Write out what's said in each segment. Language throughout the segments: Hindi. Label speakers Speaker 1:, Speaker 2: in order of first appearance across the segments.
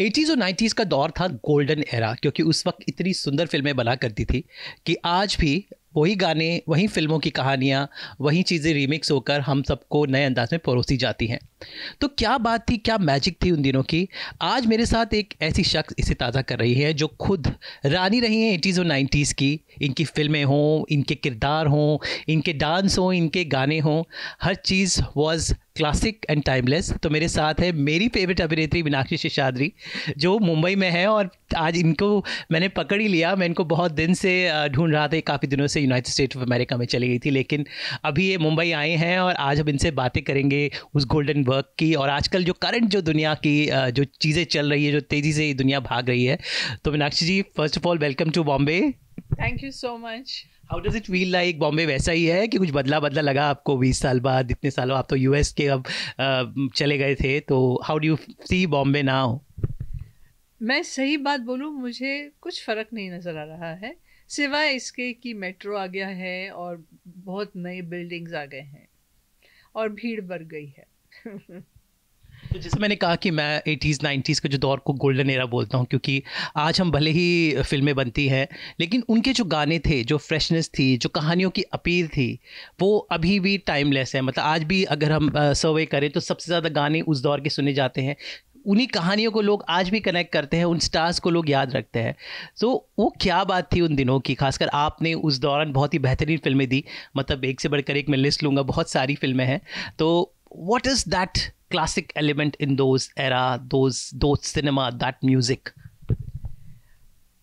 Speaker 1: एटीज़ और नाइन्टीज़ का दौर था गोल्डन एरा क्योंकि उस वक्त इतनी सुंदर फिल्में बना करती थी कि आज भी वही गाने वही फिल्मों की कहानियाँ वही चीज़ें रीमिक्स होकर हम सबको नए अंदाज में परोसी जाती हैं तो क्या बात थी क्या मैजिक थी उन दिनों की आज मेरे साथ एक ऐसी शख्स इसे ताज़ा कर रही है जो खुद रानी रही हैं एटीज़ और नाइन्टीज़ की इनकी फ़िल्में हों इनके किरदार हों इनके डांस हों इनके गाने हों हर चीज़ वॉज क्लासिक एंड टाइमलेस तो मेरे साथ है मेरी फेवरेट अभिनेत्री मीनाक्षी शेषाद्री जो मुंबई में है और आज इनको मैंने पकड़ ही लिया मैं इनको बहुत दिन से ढूंढ रहा था काफ़ी दिनों से यूनाइटेड स्टेट ऑफ अमेरिका में चली गई थी लेकिन अभी ये मुंबई आए हैं और आज हम इनसे बातें करेंगे उस गोल्डन वर्क की और आजकल जो करंट जो दुनिया की जो चीज़ें चल रही है जो तेज़ी से दुनिया भाग रही है तो Meenakshi ji first of all welcome to Bombay
Speaker 2: thank you so much how does it feel like
Speaker 1: Bombay वैसा ही है कि कुछ बदला बदला लगा आपको बीस साल बाद इतने सालों आप तो यूएस के अब चले गए थे तो how do you see Bombay now
Speaker 2: मैं सही बात बोलूँ मुझे कुछ फ़र्क नहीं नज़र आ रहा है सिवाय इसके कि मेट्रो आ गया है और बहुत नए बिल्डिंग्स आ गए हैं और भीड़ बढ़ गई है
Speaker 1: तो जैसे मैंने कहा कि मैं एटीज़ नाइन्टीज़ के जो दौर को गोल्डन एरा बोलता हूँ क्योंकि आज हम भले ही फिल्में बनती हैं लेकिन उनके जो गाने थे जो फ्रेशनेस थी जो कहानियों की अपील थी वो अभी भी टाइमलेस है मतलब आज भी अगर हम सर्वे करें तो सबसे ज़्यादा गाने उस दौर के सुने जाते हैं उन्हीं कहानियों को लोग आज भी कनेक्ट करते हैं उन स्टार्स को लोग याद रखते हैं तो वो क्या बात थी उन दिनों की खासकर आपने उस दौरान बहुत ही बेहतरीन फिल्में दी मतलब एक से बढ़कर एक मैं लिस्ट लूँगा बहुत सारी फिल्में हैं तो what is that classic element in those era, those those cinema, that music?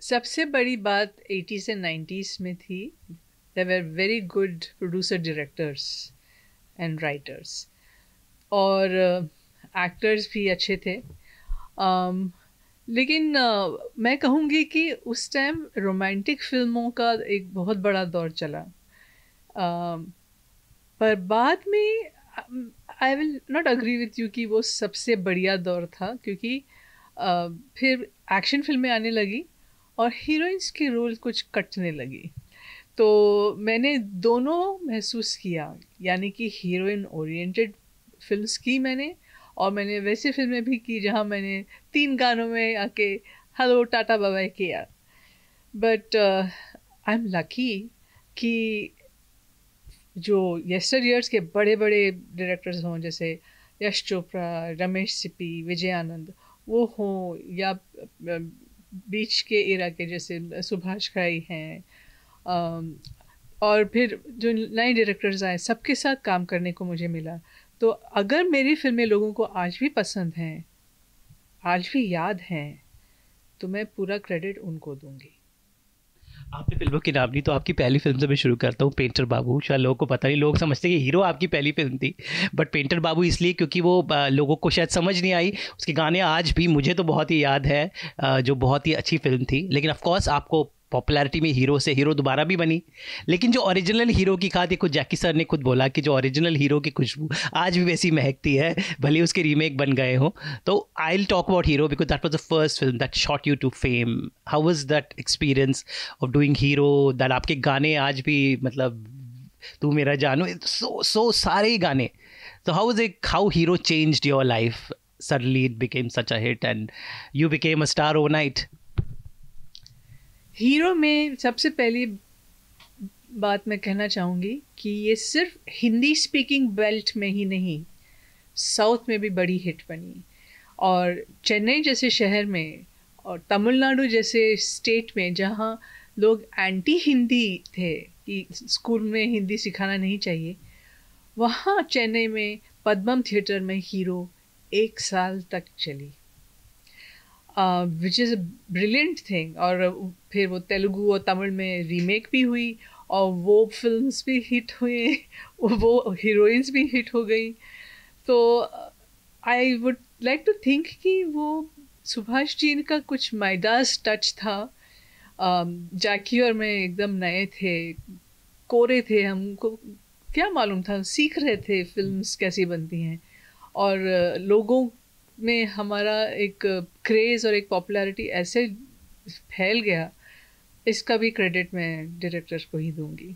Speaker 2: सबसे बड़ी बात 80s एंड 90s में थी there were very good producer directors and writers और एक्टर्स uh, भी अच्छे थे um, लेकिन uh, मैं कहूँगी कि उस टाइम रोमांटिक फिल्मों का एक बहुत बड़ा दौर चला uh, पर बाद में I will not agree with you कि वो सबसे बढ़िया दौर था क्योंकि फिर एक्शन फिल्में आने लगी और हीरोइंस के रोल कुछ कटने लगी तो मैंने दोनों महसूस किया यानी कि हीरोइन ओरिएंटेड फिल्म्स की मैंने और मैंने वैसी फिल्में भी की जहाँ मैंने तीन गानों में आके हेलो टाटा बाबा किया बट आई एम लकी कि जो यस्टर ईयर्स के बड़े बड़े डायरेक्टर्स हों जैसे यश चोपड़ा रमेश सिपी विजय आनंद वो हों या बीच के एरा के जैसे सुभाष घाई हैं और फिर जो नए डायरेक्टर्स आए सबके साथ काम करने को मुझे मिला तो अगर मेरी फिल्में लोगों को आज भी पसंद हैं आज भी याद हैं तो मैं पूरा क्रेडिट उनको दूंगी
Speaker 1: आपने फिल्मों के नाम ली तो आपकी पहली फिल्म से मैं शुरू करता हूँ पेंटर बाबू शायद लोगों को पता नहीं लोग समझते कि हीरो आपकी पहली फिल्म थी बट पेंटर बाबू इसलिए क्योंकि वो लोगों को शायद समझ नहीं आई उसके गाने आज भी मुझे तो बहुत ही याद है जो बहुत ही अच्छी फिल्म थी लेकिन ऑफकोर्स आपको पॉपुलैरिटी में हीरो से हीरो दोबारा भी बनी लेकिन जो ओरिजिनल हीरो की खाद ये खुद जैकी सर ने खुद बोला कि जो ओरिजिनल हीरो की खुशबू आज भी वैसी महकती है भले उसके रीमेक बन गए हों तो I will talk about Hero because that was the first film that shot you to fame how was that experience of doing Hero that आपके गाने आज भी मतलब तू मेरा जानो सो सो सारे गाने तो हाउ इज एक how Hero change your life suddenly it became such a hit and you became a star overnight
Speaker 2: Hero में सबसे पहली बात मैं कहना चाहूँगी कि ये सिर्फ हिंदी स्पीकिंग बेल्ट में ही नहीं साउथ में भी बड़ी हिट बनी और चेन्नई जैसे शहर में और तमिलनाडु जैसे स्टेट में जहाँ लोग एंटी हिंदी थे कि स्कूल में हिंदी सिखाना नहीं चाहिए वहाँ चेन्नई में पद्मम थिएटर में हीरो एक साल तक चली which is a brilliant thing और फिर वो तेलुगु और तमिल में रीमेक भी हुई और वो फिल्म भी हिट हुए वो हीरोइंस भी हिट हो गई तो I would like to think कि वो सुभाष जी का कुछ माइदास टच था जाकी um, और मैं एकदम नए थे कोरे थे हमको क्या मालूम था सीख रहे थे फिल्म्स कैसी बनती हैं और लोगों में हमारा एक क्रेज़ और एक पॉपुलैरिटी ऐसे फैल गया इसका भी क्रेडिट मैं डायरेक्टर्स को ही दूंगी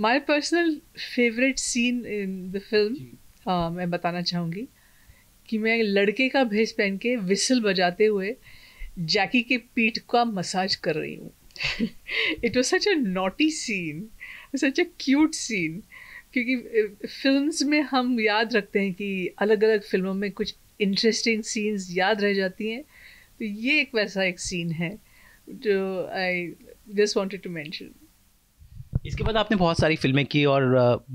Speaker 2: my personal favourite scene in the film मैं बताना चाहूँगी कि मैं लड़के का भेस पहन के विसल बजाते हुए जैकी के पीठ का मसाज कर रही हूँ it was such a naughty scene such a cute scene क्योंकि फिल्म्स में हम याद रखते हैं कि अलग अलग फिल्मों में कुछ इंटरेस्टिंग सीन्स याद रह जाती हैं तो ये एक वैसा एक सीन है जो I just wanted to mention
Speaker 1: इसके बाद आपने बहुत सारी फिल्में की और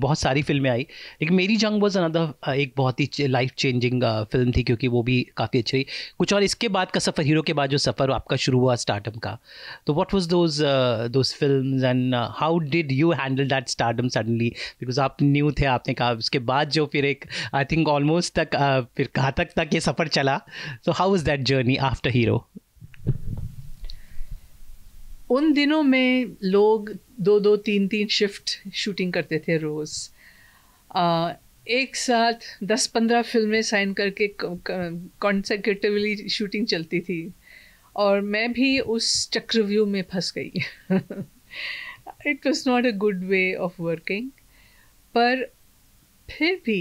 Speaker 1: बहुत सारी फिल्में आई लेकिन मेरी जंग वॉज अनदर एक बहुत ही लाइफ चेंजिंग फिल्म थी क्योंकि वो भी काफ़ी अच्छी रही कुछ और इसके बाद का सफ़र हीरो के बाद जो सफ़र आपका शुरू हुआ स्टार्टअप का तो what was those those film and how did you handle that stardom suddenly because आप न्यू थे आपने कहा उसके बाद जो फिर एक आई थिंक ऑलमोस्ट तक फिर कहाँ तक तक ये सफ़र चला तो how is that journey after Hero
Speaker 2: उन दिनों में लोग दो दो तीन तीन शिफ्ट शूटिंग करते थे रोज़ एक साथ दस पंद्रह फिल्में साइन करके कॉन्सेक्यूटिवली शूटिंग चलती थी और मैं भी उस चक्रव्यूह में फंस गई it was not a good way of working पर फिर भी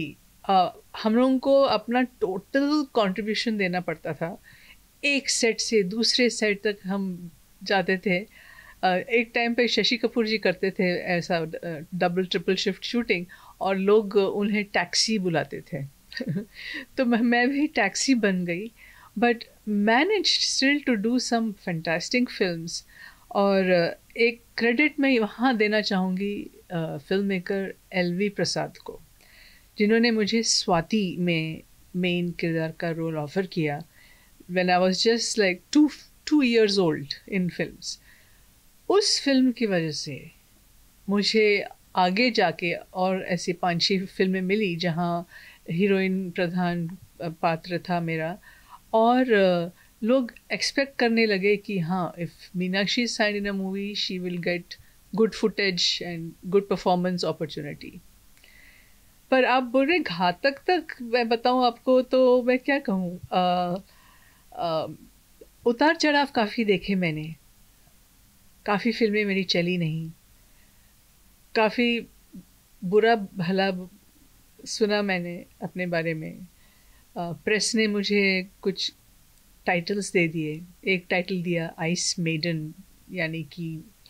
Speaker 2: आ, हम लोगों को अपना टोटल कंट्रीब्यूशन देना पड़ता था एक सेट से दूसरे सेट तक हम जाते थे एक टाइम पे शशि कपूर जी करते थे ऐसा डबल ट्रिपल शिफ्ट शूटिंग और लोग उन्हें टैक्सी बुलाते थे तो मैं भी टैक्सी बन गई but manage still to do some fantastic films और एक क्रेडिट मैं वहाँ देना चाहूँगी film maker L V Prasad को जिन्होंने मुझे स्वाति में मेन किरदार का रोल ऑफ़र किया when I was just like two two years old in films उस फिल्म की वजह से मुझे आगे जाके और ऐसी पाँच छः फिल्में मिली जहाँ हीरोइन प्रधान पात्र था मेरा और लोग एक्सपेक्ट करने लगे कि हाँ if Meenakshi sign in a movie she will get good footage and good performance opportunity पर आप बोल रहे घातक तक मैं बताऊँ आपको तो मैं क्या कहूँ उतार चढ़ाव काफ़ी देखे मैंने काफ़ी फिल्में मेरी चली नहीं काफ़ी बुरा भला सुना मैंने अपने बारे में प्रेस ने मुझे कुछ टाइटल्स दे दिए एक टाइटल दिया आइस मेडन यानी कि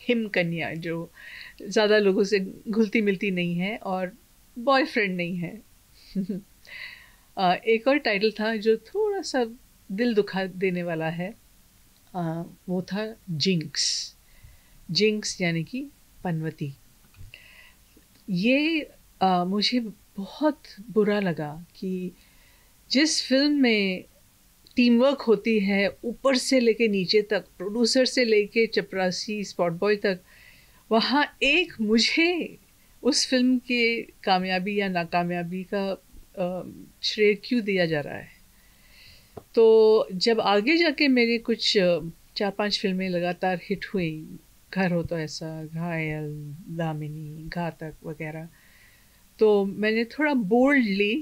Speaker 2: हिम कन्या जो ज़्यादा लोगों से घुलती मिलती नहीं है और बॉयफ्रेंड नहीं है एक और टाइटल था जो थोड़ा सा दिल दुखा देने वाला है वो था जिंक्स जिंक्स यानी कि पनवती ये आ, मुझे बहुत बुरा लगा कि जिस फिल्म में टीम वर्क होती है ऊपर से लेके नीचे तक प्रोड्यूसर से लेके चपरासी स्पॉट बॉय तक वहाँ एक मुझे उस फिल्म के कामयाबी या नाकामयाबी का श्रेय क्यों दिया जा रहा है तो जब आगे जाके मेरे कुछ चार पांच फिल्में लगातार हिट हुई घर हो तो ऐसा घायल दामिनी घातक वगैरह तो मैंने थोड़ा बोल्डली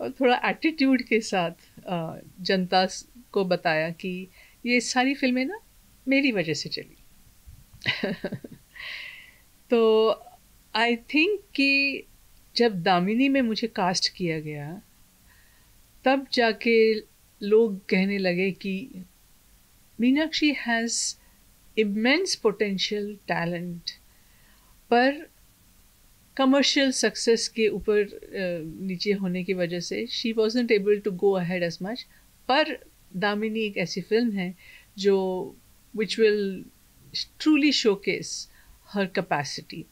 Speaker 2: और थोड़ा एटीट्यूड के साथ जनता को बताया कि ये सारी फिल्में ना मेरी वजह से चली तो आई थिंक कि जब दामिनी में मुझे कास्ट किया गया तब जाके लोग कहने लगे कि Meenakshi has immense potential talent पर कमर्शियल सक्सेस के ऊपर नीचे होने की वजह से she was not able to go ahead as much पर दामिनी एक ऐसी फिल्म है जो which will truly showcase her capacity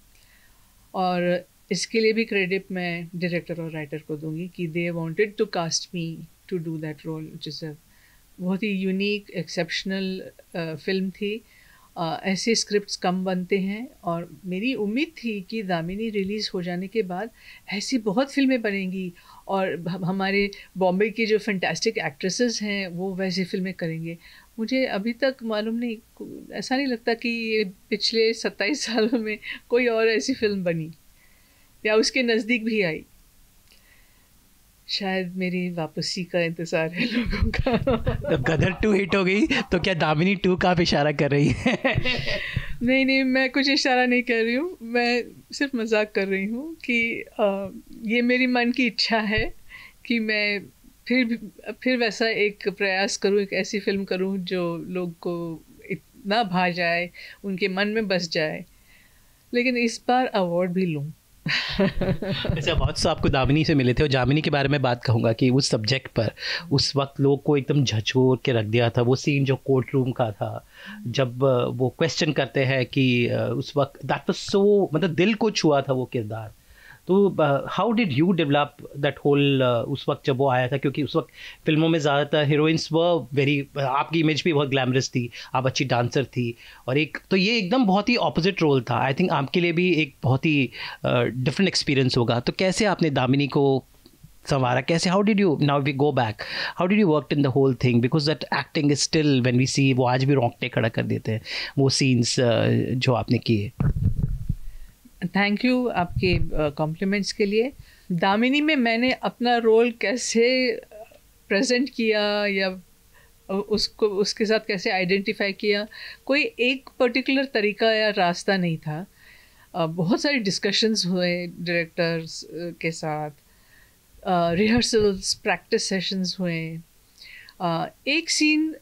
Speaker 2: और इसके लिए भी क्रेडिट मैं डायरेक्टर और राइटर को दूंगी कि they wanted to cast me to do that role which is a बहुत ही यूनिक एक्सेप्शनल फिल्म थी ऐसे स्क्रिप्ट्स कम बनते हैं और मेरी उम्मीद थी कि दामिनी रिलीज़ हो जाने के बाद ऐसी बहुत फिल्में बनेंगी और हमारे बॉम्बे की जो फैंटास्टिक एक्ट्रेसेस हैं वो वैसे फिल्में करेंगे मुझे अभी तक मालूम नहीं ऐसा नहीं लगता कि ये पिछले सत्ताईस सालों में कोई और ऐसी फिल्म बनी या उसके नज़दीक भी आई शायद मेरी वापसी का इंतज़ार है लोगों का
Speaker 1: तो गदर टू हिट हो गई तो क्या दामिनी टू का आप इशारा कर रही है
Speaker 2: नहीं नहीं मैं कुछ इशारा नहीं कर रही हूँ मैं सिर्फ मजाक कर रही हूँ कि आ, ये मेरी मन की इच्छा है कि मैं फिर फिर वैसा एक प्रयास करूँ एक ऐसी फिल्म करूँ जो लोग को इतना भा जाए उनके मन में बस जाए लेकिन इस बार अवार्ड भी लूँ ऐसे
Speaker 1: अच्छा, बहुत साहब आपको दामिनी से मिले थे और जामिनी के बारे में बात कहूँगा कि उस सब्जेक्ट पर उस वक्त लोग को एकदम झचोर के रख दिया था वो सीन जो कोर्ट रूम का था जब वो क्वेश्चन करते हैं कि उस वक्त दैट वाज सो मतलब दिल को छुआ था वो किरदार तो how did you develop that whole उस वक्त जब वो आया था क्योंकि उस वक्त फिल्मों में ज़्यादातर हीरोइंस व वेरी आपकी इमेज भी बहुत ग्लैमरस थी आप अच्छी डांसर थी और एक तो ये एकदम बहुत ही ऑपोजिट रोल था आई थिंक आपके लिए भी एक बहुत ही डिफरेंट uh, एक्सपीरियंस होगा तो कैसे आपने दामिनी को संवारा कैसे how did you now we go back how did you work in the whole thing because that acting is still when we see वो आज भी रोंगटे खड़ा कर देते हैं वो सीन्स uh, जो आपने किए
Speaker 2: थैंक यू आपके कॉम्प्लीमेंट्स के लिए दामिनी में मैंने अपना रोल कैसे प्रेजेंट किया या उसको उसके साथ कैसे आइडेंटिफाई किया कोई एक पर्टिकुलर तरीका या रास्ता नहीं था बहुत सारे डिस्कशंस हुए डायरेक्टर्स के साथ रिहर्सल्स प्रैक्टिस सेशंस हुए एक सीन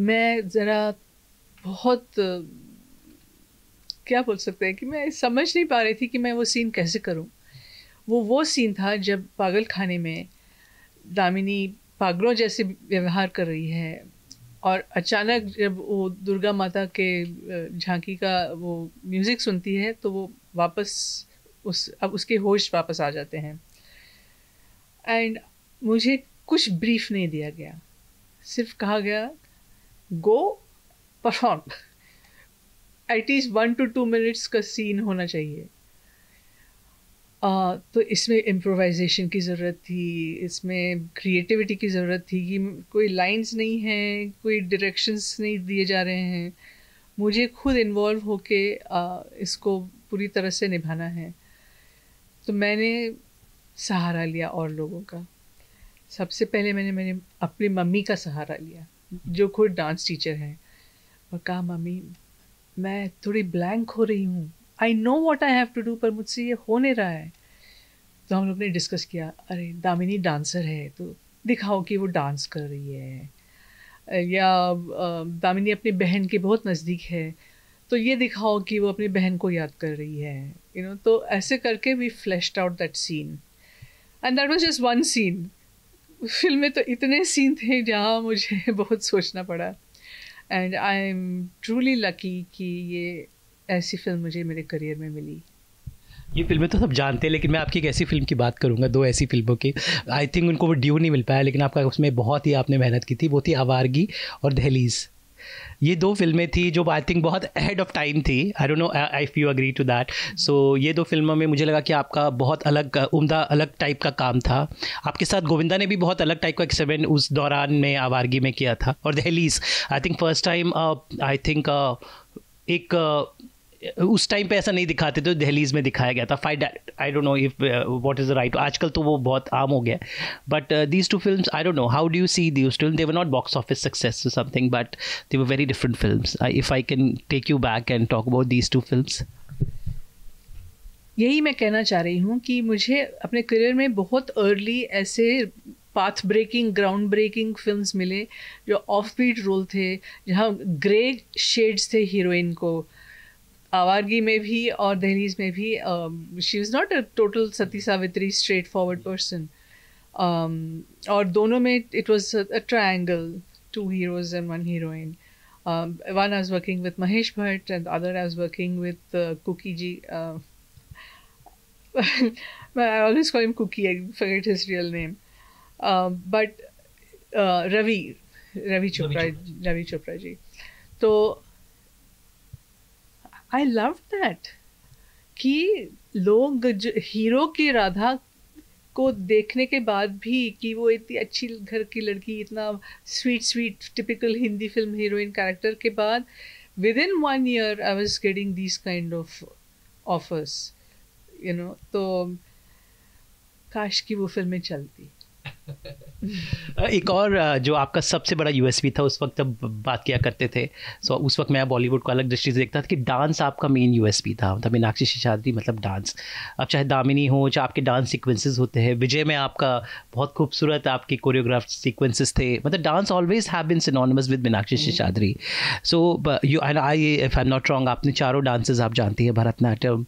Speaker 2: मैं ज़रा बहुत क्या बोल सकते हैं कि मैं समझ नहीं पा रही थी कि मैं वो सीन कैसे करूं वो वो सीन था जब पागल खाने में दामिनी पागलों जैसे व्यवहार कर रही है और अचानक जब वो दुर्गा माता के झांकी का वो म्यूज़िक सुनती है तो वो वापस उस अब उसके होश वापस आ जाते हैं एंड मुझे कुछ ब्रीफ नहीं दिया गया सिर्फ कहा गया go perform at least one two two minutes का सीन होना चाहिए तो इसमें इम्प्रोवाइजेशन की ज़रूरत थी इसमें क्रिएटिविटी की ज़रूरत थी कि कोई लाइंस नहीं हैं कोई डायरेक्शंस नहीं दिए जा रहे हैं मुझे खुद इन्वॉल्व होके इसको पूरी तरह से निभाना है तो मैंने सहारा लिया और लोगों का सबसे पहले मैंने मैंने अपनी मम्मी का सहारा लिया जो खुद डांस टीचर हैं और कहा मम्मी मैं थोड़ी ब्लैंक हो रही हूँ I know what I have to do पर मुझसे ये हो नहीं रहा है तो हम लोग ने डिस्कस किया अरे दामिनी डांसर है तो दिखाओ कि वो डांस कर रही है या दामिनी अपनी बहन के बहुत नज़दीक है तो ये दिखाओ कि वो अपनी बहन को याद कर रही है यू you नो know, तो ऐसे करके we flashed out that scene and that was just one scene film में तो इतने सीन थे जहाँ मुझे बहुत सोचना पड़ा and I am truly lucky कि ये ऐसी फिल्म मुझे मेरे करियर में मिली
Speaker 1: ये फिल्में तो सब जानते हैं लेकिन मैं आपकी एक ऐसी फिल्म की बात करूंगा दो ऐसी फिल्मों की आई थिंक उनको वो ड्यू नहीं मिल पाया लेकिन आपका उसमें बहुत ही आपने मेहनत की थी वो थी आवारगी और दहलीज़ ये दो फिल्में थी जो आई थिंक बहुत अहेड ऑफ टाइम थी I don't know if you agree to that so ये दो फिल्मों में मुझे लगा कि आपका बहुत अलग uh, उम्दा अलग टाइप का काम था आपके साथ गोविंदा ने भी बहुत अलग टाइप का एक्सपेरिमेंट उस दौरान में आवारगी में किया था और Dahleez I think first time I think एक uh, उस टाइम पे ऐसा नहीं दिखाते थे दहलीज में दिखाया गया था fight I don't know if what is the right आजकल तो वो बहुत आम हो गया but these two film I don't know how do you see these film they were not box office success something but they were very different film if I can take you back and talk about these two film
Speaker 2: यही मैं कहना चाह रही हूँ कि मुझे अपने करियर में बहुत अर्ली ऐसे path breaking ground breaking films मिले जो ऑफ बीट रोल थे जहाँ ग्रे शेड्स थे हीरोइन को आवारगी में भी और दहलीज में भी she is not a total सती सावित्री स्ट्रेट फॉरवर्ड पर्सन और दोनों में it was a triangle two heroes and one heroine one I was working with Mahesh Bhatt and other I was working with Kuki ji I always call him Kuki I favourite his real name but Ravi Ravi Chopra Ravi Chopra ji तो आई लव दैट कि लोग जो हीरो की राधा को देखने के बाद भी कि वो इतनी अच्छी घर की लड़की इतना sweet sweet typical Hindi film heroine character के बाद within one year I was getting this kind of offers you know तो काश की वो फिल्में चलती
Speaker 1: एक और जो आपका सबसे बड़ा यूएसपी था उस वक्त जब बात किया करते थे सो उस वक्त मैं बॉलीवुड को अलग दृष्टि से देखता था कि डांस आपका मेन यूएसपी था मतलब मीनाक्षी शिशादी मतलब डांस अब चाहे दामिनी हो चाहे आपके डांस सीक्वेंसेस होते हैं विजय में आपका बहुत खूबसूरत आपके कोरियोग्राफ सीक्वेंसेस थे मतलब dance always have been synonymous with Meenakshi Seshadri so you and I if I am not wrong आपने चारों डांसेज आप जानती है भरतनाट्यम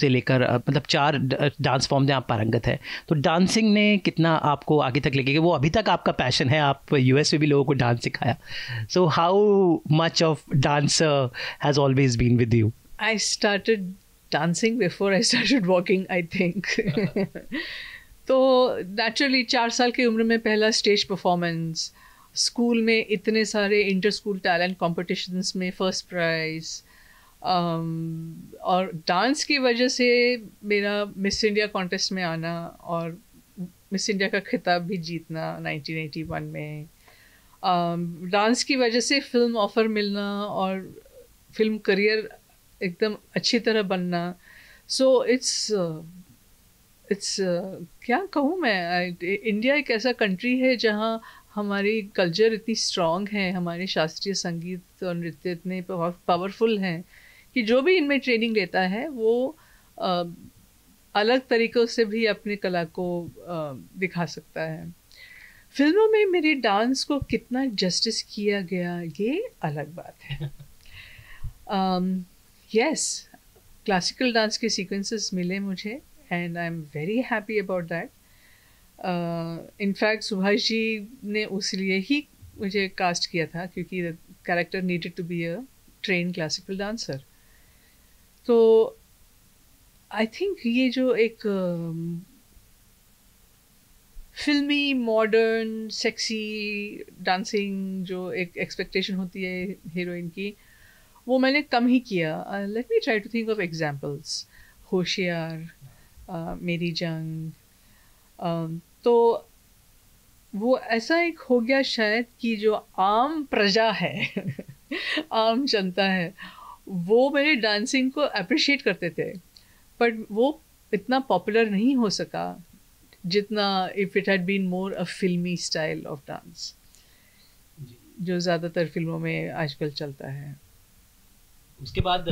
Speaker 1: से लेकर मतलब चार डांस फॉर्म में आप पारंगत है तो डांसिंग ने कितना आपको आगे तक लेके वो अभी तक आपका पैशन है आप यूएस में भी लोगों को डांस सिखाया so how much of dance has always
Speaker 2: been with you I started dancing before I started walking I think तो नेचुरली चार साल की उम्र में पहला स्टेज परफॉर्मेंस स्कूल में इतने सारे इंटर स्कूल टैलेंट कॉम्पिटिशन्स में फर्स्ट प्राइज़ um, और डांस की वजह से मेरा मिस इंडिया कॉन्टेस्ट में आना और मिस इंडिया का खिताब भी जीतना 1981 में डांस um, की वजह से फिल्म ऑफ़र मिलना और फिल्म करियर एकदम अच्छी तरह बनना सो इट्स इट्स क्या कहूँ मैं इंडिया एक ऐसा कंट्री है जहाँ हमारी कल्चर इतनी स्ट्रॉन्ग है हमारे शास्त्रीय संगीत और नृत्य इतने पावरफुल हैं कि जो भी इनमें ट्रेनिंग लेता है वो uh, अलग तरीक़ों से भी अपनी कला को दिखा सकता है फिल्मों में मेरे डांस को कितना जस्टिस किया गया ये अलग बात है यस क्लासिकल डांस के सीक्वेंसेस मिले मुझे and I am very happy about that in fact Subhash ji ने उस लिए ही मुझे कास्ट किया था क्योंकि the character needed to be a train classical dancer तो आई थिंक ये जो एक फिल्मी मॉडर्न सेक्सी डांसिंग जो एक एक्सपेक्टेशन होती है हीरोइन की वो मैंने कम ही किया let me try to think of examples Hoshiyar uh, मेरी जंग um, तो वो ऐसा एक हो गया शायद कि जो आम प्रजा है आम जनता है वो मेरे डांसिंग को अप्रिशिएट करते थे बट वो इतना पॉपुलर नहीं हो सका जितना if it had been more a filmy style of dance जो ज़्यादातर फिल्मों में आजकल चलता है उसके
Speaker 1: बाद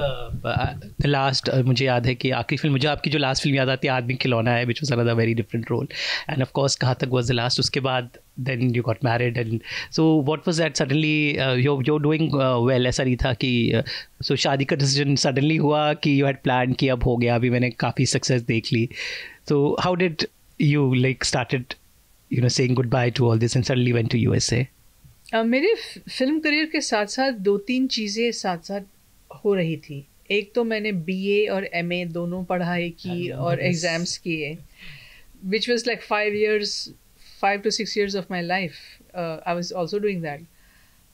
Speaker 1: लास्ट uh, मुझे याद है कि आखिरी फिल्म मुझे आपकी जो लास्ट फिल्म याद आती है Aadmi Khilona Hai which was an very different role and of course कहाँ तक वॉज द लास्ट उसके बाद then you got married and so what was that suddenly you your doing well ऐसा नहीं था कि सो uh, so शादी का डिसीजन सडनली हुआ कि यू हैड प्लान कि अब हो गया अभी मैंने काफ़ी सक्सेस देख ली तो how did you like started you know saying goodbye to all this and suddenly went to a
Speaker 2: मेरे फिल्म करियर के साथ साथ दो तीन चीज़ें साथ साथ हो रही थी एक तो मैंने बी ए और एम ए दोनों पढ़ाई की और एग्ज़ाम्स किए which was like five years five to six years of my life I was also doing that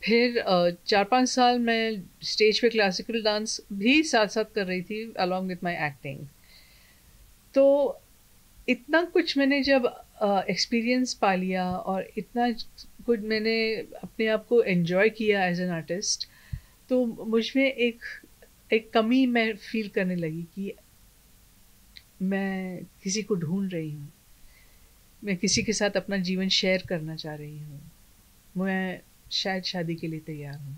Speaker 2: फिर uh, चार पाँच साल मैं स्टेज पे क्लासिकल डांस भी साथ साथ कर रही थी अलॉन्ग विथ माई एक्टिंग तो इतना कुछ मैंने जब एक्सपीरियंस uh, पा लिया और इतना कुछ मैंने अपने आप को एन्जॉय किया एज एन आर्टिस्ट तो मुझ में एक एक कमी मैं फील करने लगी कि मैं किसी को ढूंढ रही हूँ मैं किसी के साथ अपना जीवन शेयर करना चाह रही हूँ मैं शायद शादी के लिए तैयार हूँ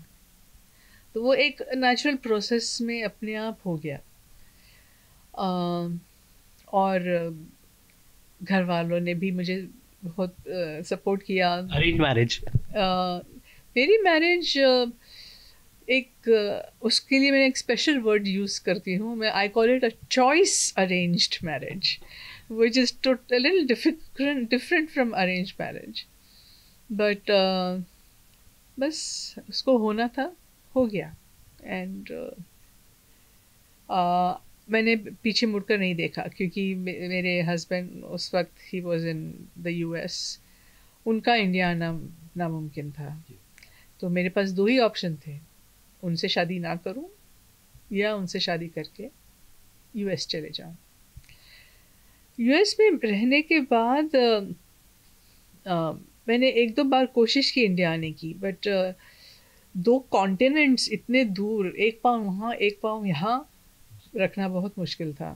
Speaker 2: तो वो एक नेचुरल प्रोसेस में अपने आप हो गया आ, और घर वालों ने भी मुझे बहुत सपोर्ट किया अरेंज मैरिज मेरी मैरिज एक उसके लिए मैं एक स्पेशल वर्ड यूज़ करती हूँ मैं I call it a choice arranged marriage which is total different different from arrange marriage but बस उसको होना था हो गया एंड मैंने पीछे मुड़कर नहीं देखा क्योंकि मेरे हस्बैंड उस वक्त ही was in the U S उनका इंडिया आना नामुमकिन था तो मेरे पास दो ही ऑप्शन थे उनसे शादी ना करूं या उनसे शादी करके यूएस चले जाऊं यूएस में रहने के बाद आ, आ, मैंने एक दो बार कोशिश की इंडिया आने की बट आ, दो कॉन्टिनेंट्स इतने दूर एक पाँव वहाँ एक पाँव यहाँ रखना बहुत मुश्किल था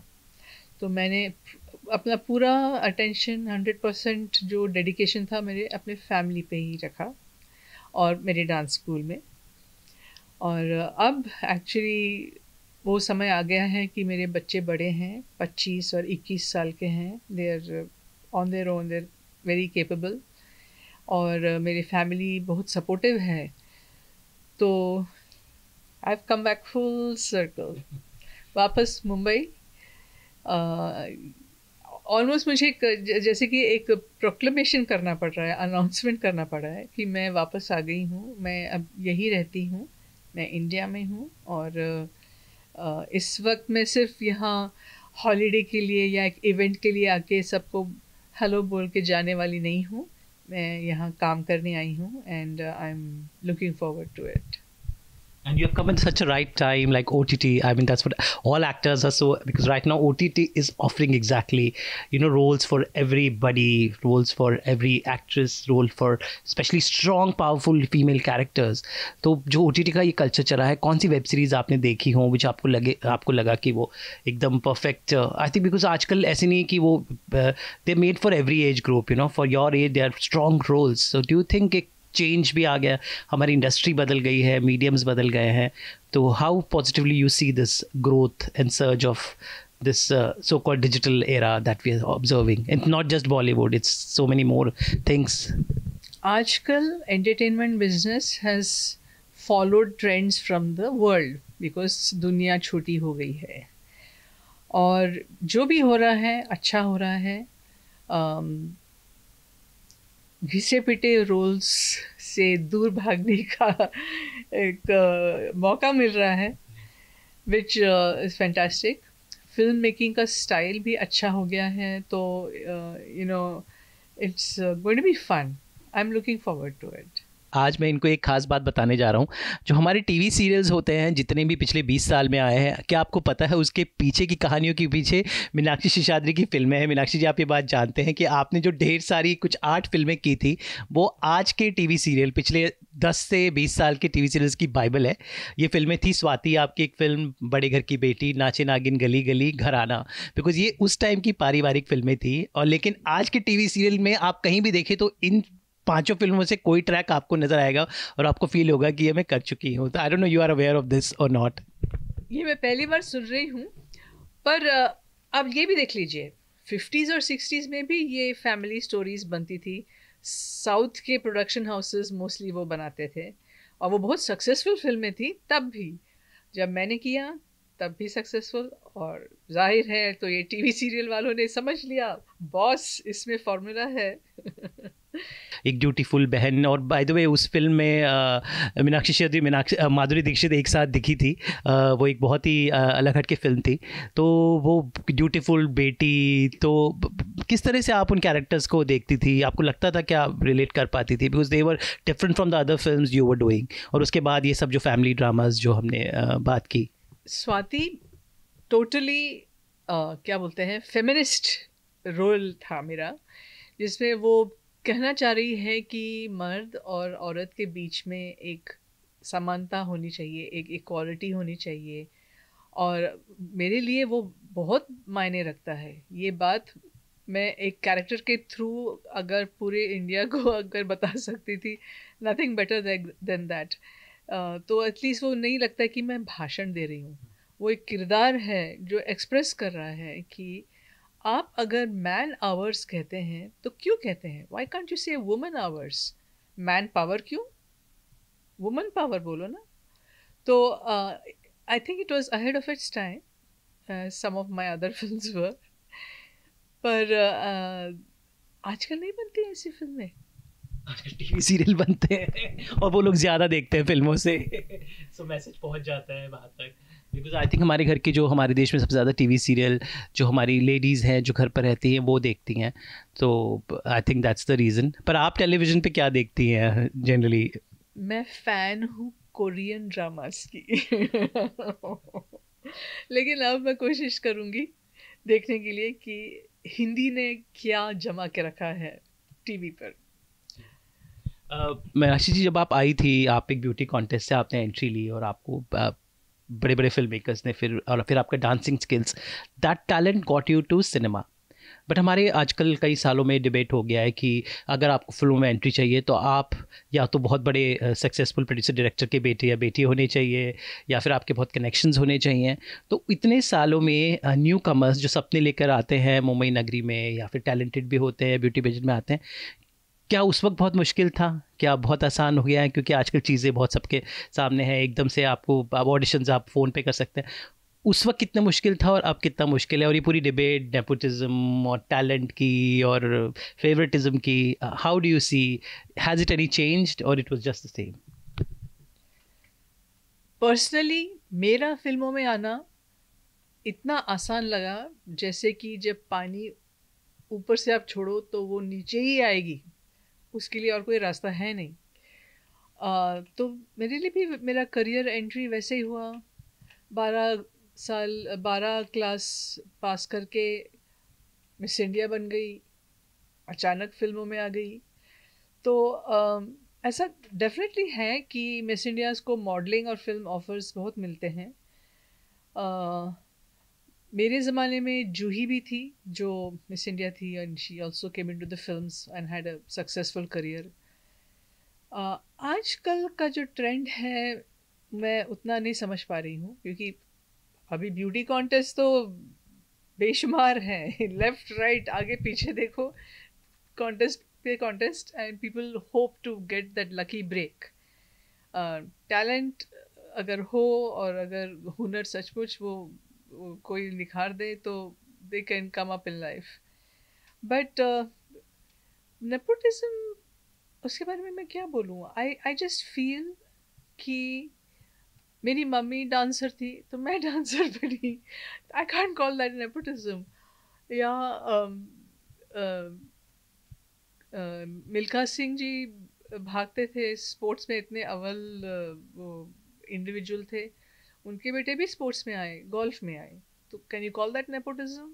Speaker 2: तो मैंने अपना पूरा अटेंशन हंड्रेड परसेंट जो डेडिकेशन था मेरे अपने फैमिली पे ही रखा और मेरे डांस स्कूल में और अब एक्चुअली वो समय आ गया है कि मेरे बच्चे बड़े हैं 25 और 21 साल के हैं they are on their own they're very capable और मेरी फैमिली बहुत सपोर्टिव है तो I have come back full circle वापस मुंबई ऑलमोस्ट uh, मुझे एक जैसे कि एक प्रोक्लेमेशन करना पड़ रहा है अनाउंसमेंट करना पड़ रहा है कि मैं वापस आ गई हूँ मैं अब यहीं रहती हूँ मैं इंडिया में हूँ और इस वक्त मैं सिर्फ यहाँ हॉलीडे के लिए या एक इवेंट के लिए आके सबको हेलो बोल के जाने वाली नहीं हूँ मैं यहाँ काम करने आई हूँ and I am looking forward to it
Speaker 1: And you have come in such a right time, like OTT. I mean, that's what all actors are so because right now OTT is offering exactly, you know, roles for everybody, roles for every actress, role for especially strong, powerful female characters. तो जो ओ का ये कल्चर चला है कौन सी वेब सीरीज आपने देखी हो विच आपको लगे आपको लगा कि वो एकदम परफेक्ट आई थिंक बिकॉज आजकल ऐसे नहीं कि वो made for every age group, you know, for your age they are strong roles. So do you think एक चेंज भी आ गया हमारी इंडस्ट्री बदल गई है मीडियम्स बदल गए हैं तो how positively you see this growth and surge of this so call digital era that we are observing it's not just Bollywood it's so many more things
Speaker 2: आज कल entertainment business has followed trends from the world because दुनिया छोटी हो गई है और जो भी हो रहा है अच्छा हो रहा है um, घिसे पिटे रोल्स से दूर भागने का एक मौका मिल रहा है which is fantastic film making का स्टाइल भी अच्छा हो गया है तो you know it's going to be fun I am looking forward to it
Speaker 1: आज मैं इनको एक खास बात बताने जा रहा हूँ जो हमारे टीवी सीरियल्स होते हैं जितने भी पिछले 20 साल में आए हैं क्या आपको पता है उसके पीछे की कहानियों के पीछे मीनाक्षी शिशाद्री की फिल्में हैं मीनाक्षी जी आप ये बात जानते हैं कि आपने जो ढेर सारी कुछ आठ फिल्में की थी वो आज के टीवी सीरियल पिछले दस से बीस साल के टीवी सीरियल्स की बाइबल है ये फिल्में थी स्वाति आपकी एक फिल्म बड़े घर की बेटी नाचे नागिन गली गली घराना बिकॉज ये उस टाइम की पारिवारिक फिल्में थी और लेकिन आज के टीवी सीरियल में आप कहीं भी देखें तो इन पांचों फिल्मों से कोई ट्रैक आपको नजर आएगा और आपको फील होगा कि ये मैं कर चुकी हूँ तो I don't know you are aware of this और नॉट
Speaker 2: ये मैं पहली बार सुन रही हूँ पर आप ये भी देख लीजिए फिफ्टीज़ और सिक्सटीज़ में भी ये फैमिली स्टोरीज बनती थी साउथ के प्रोडक्शन हाउसेस मोस्टली वो बनाते थे और वो बहुत सक्सेसफुल फिल्में थी तब भी जब मैंने किया तब भी सक्सेसफुल और जाहिर है तो ये टीवी सीरियल वालों ने समझ लिया बॉस इसमें फॉर्मूला है
Speaker 1: एक ब्यूटीफुल बहन और बाय द वे उस फिल्म में मीनाक्षी शेदी मीनाक्षी माधुरी दीक्षित एक साथ दिखी थी वो एक बहुत ही अलग हट की फिल्म थी तो वो ब्यूटीफुल बेटी तो किस तरह से आप उन कैरेक्टर्स को देखती थी आपको लगता था क्या रिलेट कर पाती थी because they were different from the other film you were doing और उसके बाद ये सब जो फैमिली ड्रामाज जो हमने बात की
Speaker 2: स्वाति टोटली क्या बोलते हैं फेमिनिस्ट रोल था मेरा जिसमें वो कहना चाह रही है कि मर्द और औरत के बीच में एक समानता होनी चाहिए एक इक्वालिटी होनी चाहिए और मेरे लिए वो बहुत मायने रखता है ये बात मैं एक कैरेक्टर के थ्रू अगर पूरे इंडिया को अगर बता सकती थी नथिंग बेटर देन दैट तो एटलीस्ट वो नहीं लगता कि मैं भाषण दे रही हूँ वो एक किरदार है जो एक्सप्रेस कर रहा है कि uh, आप अगर मैन आवर्स कहते हैं तो क्यों कहते हैं why can't you say women ours man power क्यों वुमेन पावर बोलो ना तो I think it was ahead of its time some of my other film were पर uh, आजकल नहीं बनती ऐसी फिल्में
Speaker 1: टीवी सीरियल बनते हैं और वो लोग ज़्यादा देखते हैं फिल्मों से सो मैसेज पहुंच जाता है वहाँ तक बिकॉज आई थिंक हमारे घर के जो हमारे देश में सबसे ज़्यादा टी वी सीरियल जो हमारी लेडीज़ हैं जो घर पर रहती हैं वो देखती हैं तो I think that's the reason पर आप टेलीविज़न पे क्या देखती हैं जनरली
Speaker 2: मैं फ़ैन हूँ कोरियन ड्रामास की लेकिन अब मैं कोशिश करूँगी देखने के लिए कि हिंदी ने क्या जमा के रखा है टीवी पर
Speaker 1: uh, मैं आशी जी जब आप आई थी आप एक ब्यूटी कॉन्टेस्ट से आपने एंट्री ली और आपको uh, बड़े बड़े फिल्म मेकर्स ने फिर और फिर आपका dancing skills that talent got you to cinema but हमारे आजकल कई सालों में डिबेट हो गया है कि अगर आपको फिल्मों में एंट्री चाहिए तो आप या तो बहुत बड़े सक्सेसफुल प्रोड्यूसर डायरेक्टर के बेटे या बेटी होने चाहिए या फिर आपके बहुत कनेक्शंस होने चाहिए तो इतने सालों में न्यू कमर्स जो सपने लेकर आते हैं मुंबई नगरी में या फिर टैलेंटेड भी होते हैं ब्यूटी बेजन में आते हैं क्या उस वक्त बहुत मुश्किल था क्या बहुत आसान हो गया है क्योंकि आजकल चीज़ें बहुत सबके सामने हैं एकदम से आपको आप ऑडिशन आप फ़ोन पे कर सकते हैं उस वक्त कितना मुश्किल था और अब कितना मुश्किल है और ये पूरी डिबेट नेपोटिज्म और टैलेंट की और फेवरेटिज्म की how do you see has it any changed और it was just the same
Speaker 2: personally मेरा फिल्मों में आना इतना आसान लगा जैसे कि जब पानी ऊपर से आप छोड़ो तो वो नीचे ही आएगी उसके लिए और कोई रास्ता है नहीं आ, तो मेरे लिए भी मेरा करियर एंट्री वैसे ही हुआ बारह साल बारह क्लास पास करके मिस इंडिया बन गई अचानक फिल्मों में आ गई तो आ, ऐसा डेफिनेटली है कि मिस इंडियाज़ को मॉडलिंग और फिल्म ऑफर्स बहुत मिलते हैं आ, मेरे ज़माने में जूही भी थी जो मिस इंडिया थी and she also came in to the film and had a successful career आजकल का जो ट्रेंड है मैं उतना नहीं समझ पा रही हूँ क्योंकि अभी ब्यूटी कॉन्टेस्ट तो बेशुमार हैं लेफ्ट राइट आगे पीछे देखो कॉन्टेस्ट पे contest and people hope to get that lucky break talent अगर हो और अगर हुनर सचमुच वो कोई निखार दे तो they can come up in life but nepotism उसके बारे में मैं क्या बोलूँ आई आई जस्ट फील कि मेरी मम्मी डांसर थी तो मैं डांसर बनी I can't call that nepotism या um, um, um, Milkha Singh ji भागते थे स्पोर्ट्स में इतने अव्वल इंडिविजुअल uh, इंडिविजुअल थे उनके बेटे भी स्पोर्ट्स में आए गोल्फ में आए तो can you call that nepotism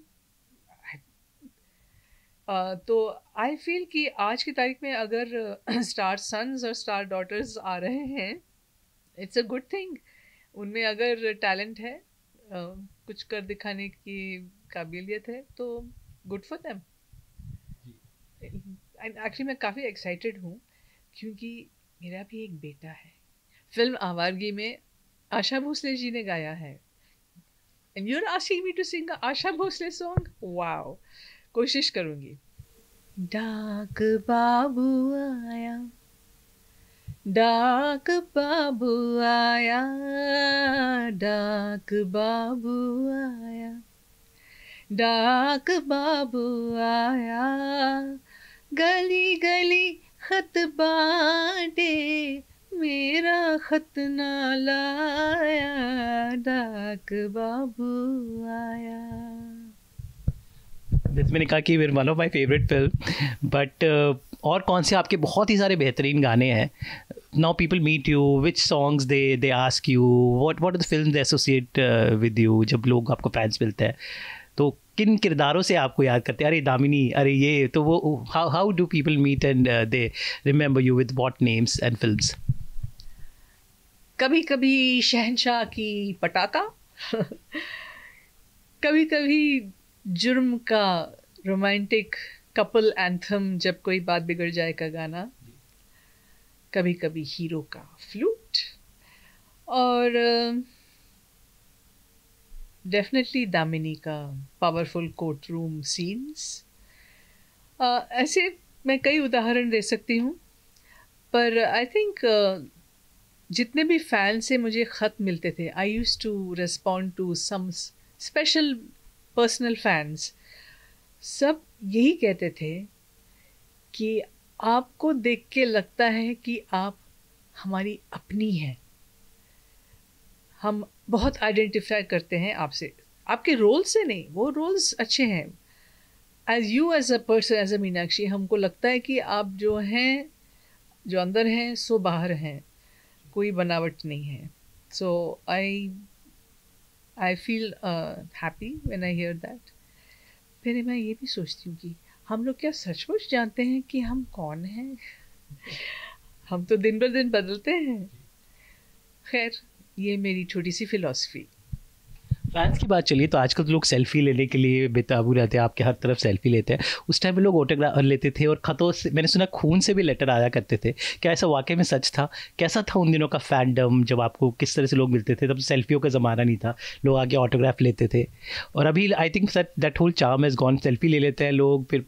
Speaker 2: तो आई फील कि आज की तारीख में अगर स्टार सन्स और स्टार डॉटर्स आ रहे हैं इट्स अ गुड थिंग उनमें अगर टैलेंट है uh, कुछ कर दिखाने की काबिलियत है तो गुड फॉर देम एक्चुअली मैं काफ़ी एक्साइटेड हूँ क्योंकि मेरा भी एक बेटा है फिल्म आवारगी में आशा भोसले जी ने गाया है and you're asking me to sing Asha Bhosle song wow कोशिश करूंगी डाक बाबू आया डाक बाबू आया डाक बाबू आया डाक बाबू आया गली गली खत बांटे मेरा खत ना लाया डाक बाबू आया
Speaker 1: मैंने कहा कि one of my favourite film but और कौन से आपके बहुत ही सारे बेहतरीन गाने हैं now people meet you which songs they they ask you what what the film associate with you जब लोग आपको फैंस मिलते हैं तो किन किरदारों से आपको याद करते हैं अरे दामिनी अरे ये तो वो how how do people meet and they remember you with what names and film
Speaker 2: कभी कभी शहनशाह की पटाखा कभी कभी जुर्म का रोमांटिक कपल एंथम जब कोई बात बिगड़ जाए का गाना कभी कभी हीरो का फ्लूट और डेफिनेटली दामिनी का पावरफुल कोर्ट रूम सीन्स ऐसे मैं कई उदाहरण दे सकती हूँ पर आई थिंक जितने भी फ़ैन से मुझे ख़त मिलते थे I use to respond to some special personal fans सब यही कहते थे कि आपको देख के लगता है कि आप हमारी अपनी हैं हम बहुत आइडेंटिफाई करते हैं आपसे आपके रोल से नहीं वो रोल्स अच्छे हैं as you as a person as a Meenakshi हमको लगता है कि आप जो हैं जो अंदर हैं सो बाहर हैं कोई बनावट नहीं है so I I feel happy when I hear that फिर मैं ये भी सोचती हूँ कि हम लोग क्या सचमुच जानते हैं कि हम कौन हैं हम तो दिन ब दिन बदलते हैं खैर ये मेरी छोटी सी फिलॉसफी
Speaker 1: फैंस की बात चलिए तो आजकल तो लोग सेल्फी लेने के लिए बेताबू रहते हैं आपके हर तरफ सेल्फी लेते हैं उस टाइम पे लोग ऑटोग्राफ लेते थे और ख़तों से मैंने सुना खून से भी लेटर आया करते थे क्या ऐसा वाकई में सच था कैसा था उन दिनों का फैंडम जब आपको किस तरह से लोग मिलते थे तब सेल्फियों का ज़माना नहीं था लोग आगे ऑटोग्राफ लेते थे और अभी I think sir that whole charm is gone selfie ले लेते हैं लोग फिर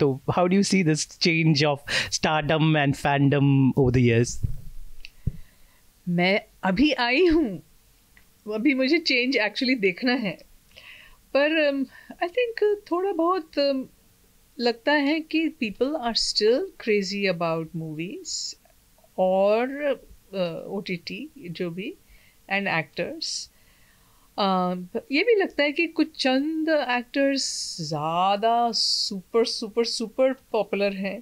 Speaker 1: तो how do you see this change of stardom and fandom over the years
Speaker 2: मैं अभी आई हूँ अभी मुझे चेंज एक्चुअली देखना है पर आई um, थिंक थोड़ा बहुत um, लगता है कि people are still crazy about movies और ओ टी टी जो भी एंड एक्टर्स um, ये भी लगता है कि कुछ चंद एक्टर्स ज़्यादा सुपर सुपर सुपर पॉपुलर हैं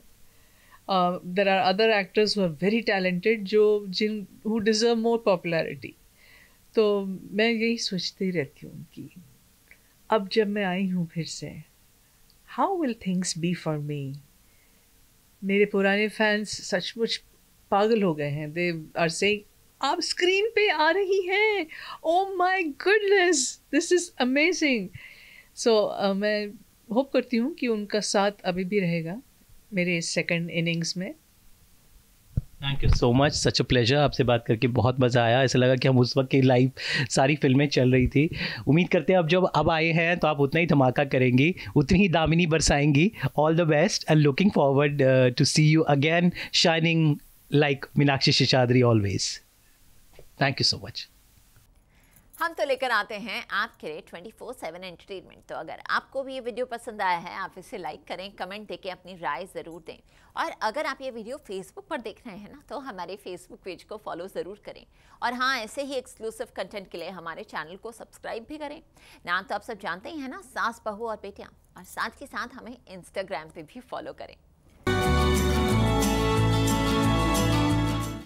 Speaker 2: there are other actors who are very talented जो जिन हु डिज़र्व मोर पॉपुलैरिटी तो मैं यही सोचती रहती हूँ कि अब जब मैं आई हूँ फिर से how will things be for me मेरे पुराने फैंस सचमुच पागल हो गए हैं दे आर से आप स्क्रीन पे आ रही हैं oh my goodness this is amazing so मैं होप करती हूँ कि उनका साथ अभी भी रहेगा मेरे सेकंड इनिंग्स में
Speaker 1: thank you so much such a pleasure आपसे बात करके बहुत मज़ा आया ऐसा लगा कि हम उस वक्त की लाइव सारी फिल्में चल रही थी उम्मीद करते हैं अब जब अब आए हैं तो आप उतना ही धमाका करेंगी उतनी ही दामिनी बरसाएंगी all the best and looking forward to see you again shining like Meenakshi Seshadri always thank you so much हम तो लेकर आते हैं आपके लिए ट्वेंटी फोर सेवन एंटरटेनमेंट तो अगर आपको भी ये वीडियो पसंद आया है आप इसे लाइक करें कमेंट देके अपनी राय ज़रूर दें और अगर आप ये वीडियो फेसबुक पर देख रहे हैं ना तो हमारे फेसबुक पेज को फॉलो ज़रूर करें और हाँ ऐसे ही एक्सक्लूसिव कंटेंट के लिए हमारे चैनल को सब्सक्राइब भी करें नाम तो आप सब जानते ही हैं ना सास बहू और बेटियाँ और साथ ही साथ हमें इंस्टाग्राम पर भी फॉलो करें